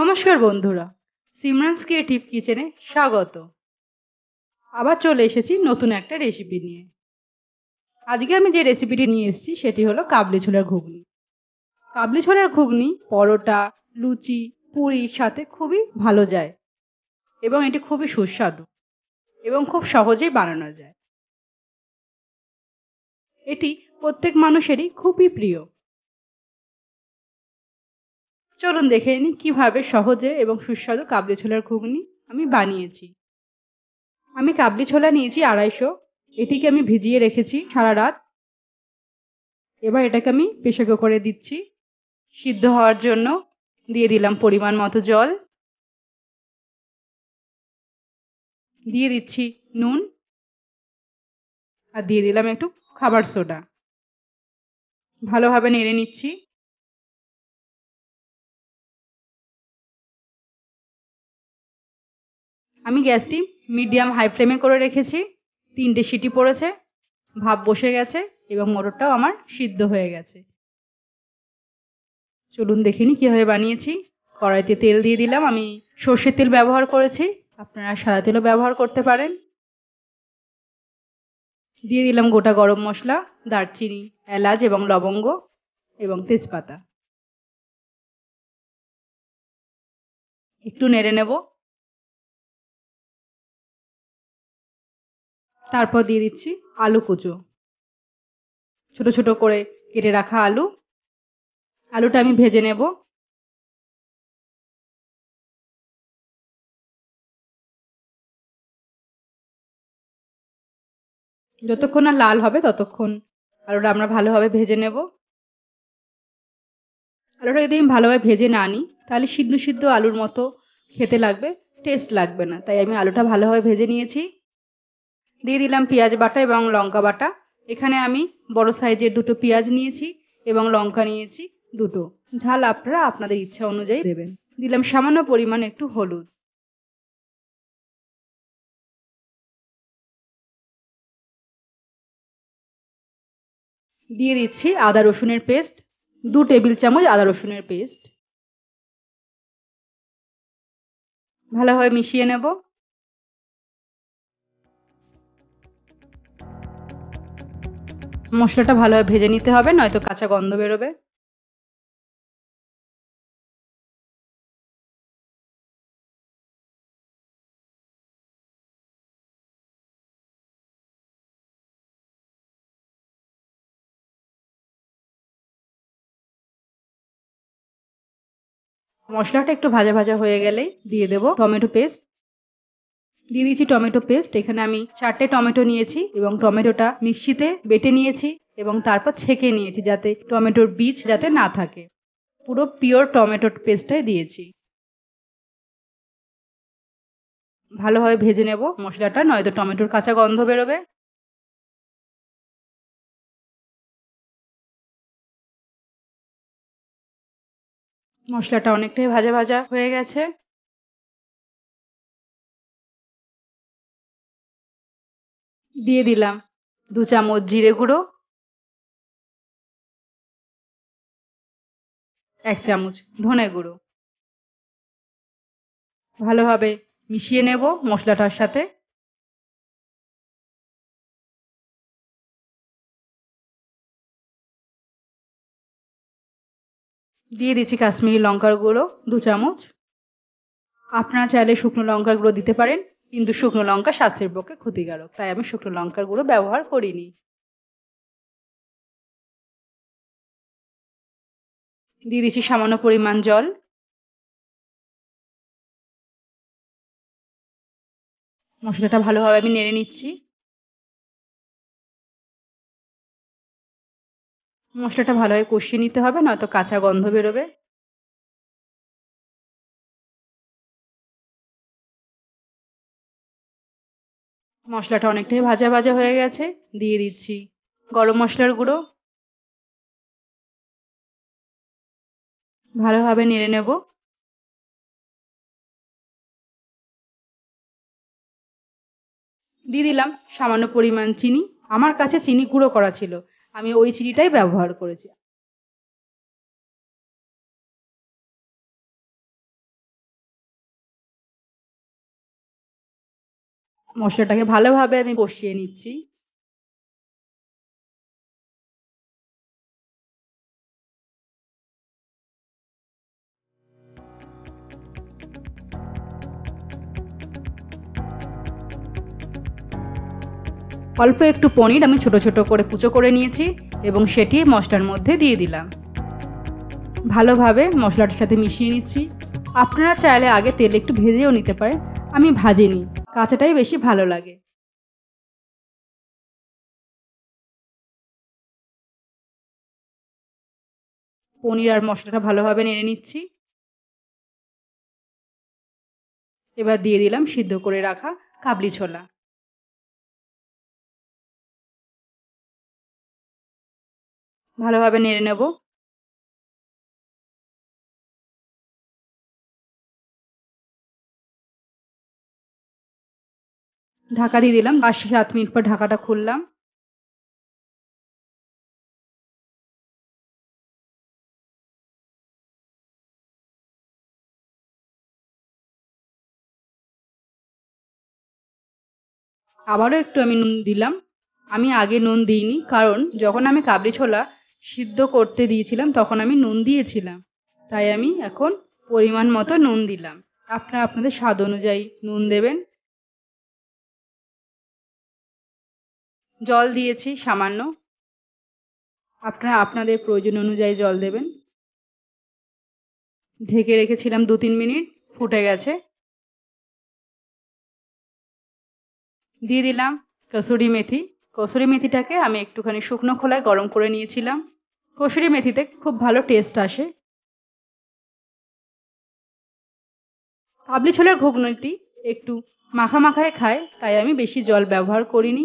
নমস্কার বন্ধুরা সিমরান্স ক্রিয়েটিভ কিচেনে স্বাগত আবার চলে এসেছি নতুন একটা রেসিপি নিয়ে আজকে আমি যে রেসিপিটি নিয়ে এসেছি সেটি হলো কাবলি ছোলার ঘুগনি কাবলি ছোলার ঘুগনি পরোটা লুচি পুরির সাথে খুবই ভালো যায় এবং এটি খুবই সুস্বাদু এবং খুব সহজেই বানানো যায় এটি প্রত্যেক মানুষেরই খুবই প্রিয় চলুন দেখে নিই কীভাবে সহজে এবং সুস্বাদু কাবলি ছোলার ঘুগনি আমি বানিয়েছি আমি কাবলি ছোলা নিয়েছি আড়াইশো এটিকে আমি ভিজিয়ে রেখেছি সারা রাত এবার এটাকে আমি প্রেশার কুকারে দিচ্ছি সিদ্ধ হওয়ার জন্য দিয়ে দিলাম পরিমাণ মতো জল দিয়ে দিচ্ছি নুন আর দিয়ে দিলাম একটু খাবার সোডা ভালোভাবে নেড়ে নিচ্ছি আমি গ্যাসটি মিডিয়াম হাই ফ্লেমে করে রেখেছি তিনটে সিটি পড়েছে ভাপ বসে গেছে এবং মটরটাও আমার সিদ্ধ হয়ে গেছে চলুন দেখে নিই কীভাবে বানিয়েছি কড়াইতে তেল দিয়ে দিলাম আমি সর্ষের তেল ব্যবহার করেছি আপনারা সাদা তেলও ব্যবহার করতে পারেন দিয়ে দিলাম গোটা গরম মশলা দারচিনি এলাচ এবং লবঙ্গ এবং তেজপাতা একটু নেড়ে নেবো তারপর দিয়ে দিচ্ছি আলু কুচো ছোট ছোট করে কেটে রাখা আলু আলুটা আমি ভেজে নেব যতক্ষণ না লাল হবে ততক্ষণ আলুটা আমরা ভালোভাবে ভেজে নেব আলুটা যদি আমি ভালোভাবে ভেজে না নিই তাহলে সিদ্ধ সিদ্ধ আলুর মতো খেতে লাগবে টেস্ট লাগবে না তাই আমি আলুটা ভালোভাবে ভেজে নিয়েছি দিয়ে দিলাম পেঁয়াজ বাটা এবং লঙ্কা বাটা এখানে আমি বড় সাইজের দুটো পেঁয়াজ নিয়েছি এবং লঙ্কা নিয়েছি দুটো ঝাল আপনারা আপনাদের ইচ্ছা অনুযায়ী দেবেন দিলাম সামান্য পরিমাণ একটু হলুদ দিয়ে দিচ্ছি আদা রসুনের পেস্ট দু টেবিল চামচ আদা রসুনের পেস্ট ভালোভাবে মিশিয়ে নেব মশলাটা ভালোভাবে ভেজে নিতে হবে নয়তো কাঁচা গন্ধ বেরোবে মশলাটা একটু ভাজা ভাজা হয়ে গেলেই দিয়ে দেবো টমেটো পেস্ট দিয়ে দিয়েছি টমেটো পেস্ট এখানে আমি চারটে টমেটো নিয়েছি এবং টমেটোটা মিক্সিতে বেটে নিয়েছি এবং তারপর ছেঁকে নিয়েছি যাতে টমেটোর বীজ যাতে না থাকে পুরো পিওর টমেটো পেস্টটাই দিয়েছি ভালোভাবে ভেজে নেব মশলাটা নয়তো টমেটোর কাঁচা গন্ধ বেরোবে মশলাটা অনেকটাই ভাজা ভাজা হয়ে গেছে দিয়ে দিলাম দু চামচ জিরে গুঁড়ো এক চামচ ধনে গুঁড়ো ভালোভাবে মিশিয়ে নেব মশলাটার সাথে দিয়ে দিচ্ছি কাশ্মীরি লঙ্কার গুঁড়ো দু চামচ আপনারা চাইলে শুকনো লঙ্কার গুঁড়ো দিতে পারেন কিন্তু শুকনো লঙ্কা স্বাস্থ্যের পক্ষে ক্ষতিকারক তাই আমি শুকনো লঙ্কার গুঁড়ো ব্যবহার করিনি দিয়ে দিচ্ছি সামান্য পরিমাণ জল মশলাটা ভালোভাবে আমি নেড়ে নিচ্ছি মশলাটা ভালোভাবে কষিয়ে নিতে হবে নয়তো কাঁচা গন্ধ বেরোবে মশলাটা অনেকটাই ভাজা ভাজা হয়ে গেছে দিয়ে দিচ্ছি গরম মশলার গুঁড়ো ভালোভাবে নেড়ে নেব দিয়ে দিলাম সামান্য পরিমাণ চিনি আমার কাছে চিনি গুঁড়ো করা ছিল আমি ওই চিনিটাই ব্যবহার করেছি মশলাটাকে ভালোভাবে আমি কষিয়ে নিচ্ছি অল্প একটু পনির আমি ছোট ছোট করে কুচো করে নিয়েছি এবং সেটি মশলার মধ্যে দিয়ে দিলাম ভালোভাবে মশলাটার সাথে মিশিয়ে নিচ্ছি আপনারা চাইলে আগে তেল একটু ভেজেও নিতে পারেন আমি ভাজিনি কাঁচাটাই বেশি ভালো লাগে পনির আর মশলাটা ভালোভাবে নেড়ে নিচ্ছি এবার দিয়ে দিলাম সিদ্ধ করে রাখা কাবলি ছোলা ভালোভাবে নেড়ে নেবো ঢাকা দিয়ে দিলাম আশি সাত মিনিট পর ঢাকাটা খুললাম আবারও একটু আমি নুন দিলাম আমি আগে নুন দিইনি কারণ যখন আমি কাবলি ছোলা সিদ্ধ করতে দিয়েছিলাম তখন আমি নুন দিয়েছিলাম তাই আমি এখন পরিমাণ মতো নুন দিলাম আপনারা আপনাদের স্বাদ অনুযায়ী নুন দেবেন জল দিয়েছি সামান্য আপনারা আপনাদের প্রয়োজন অনুযায়ী জল দেবেন ঢেকে রেখেছিলাম দু তিন মিনিট ফুটে গেছে দিয়ে দিলাম কসুরি মেথি কসুরি মেথিটাকে আমি একটুখানি শুকনো খোলায় গরম করে নিয়েছিলাম কসুরি মেথিতে খুব ভালো টেস্ট আসে কাবলি ছোলার ঘুগনিটি একটু মাখা মাখায় খায় তাই আমি বেশি জল ব্যবহার করিনি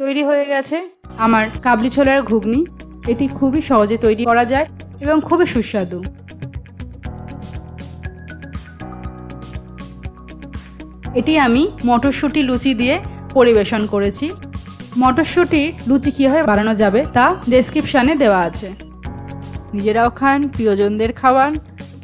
তৈরি হয়ে গেছে আমার কাবলি ছোলার ঘুগনি এটি খুবই সহজে তৈরি করা যায় এবং খুবই সুস্বাদু এটি আমি মটরশুঁটি লুচি দিয়ে পরিবেশন করেছি মটরশুঁটি লুচি কীভাবে বানানো যাবে তা ডেসক্রিপশানে দেওয়া আছে নিজেরাও খান প্রিয়জনদের খাওয়ান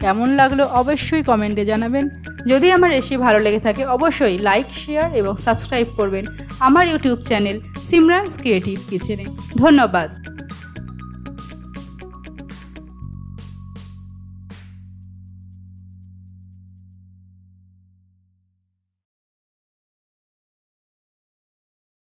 কেমন লাগলো অবশ্যই কমেন্টে জানাবেন যদি আমার রেসিপি ভালো লেগে থাকে অবশ্যই লাইক শেয়ার এবং সাবস্ক্রাইব করবেন আমার ইউটিউব চ্যানেল সিমরানস ক্রিয়েটিভ কিচেনে ধন্যবাদ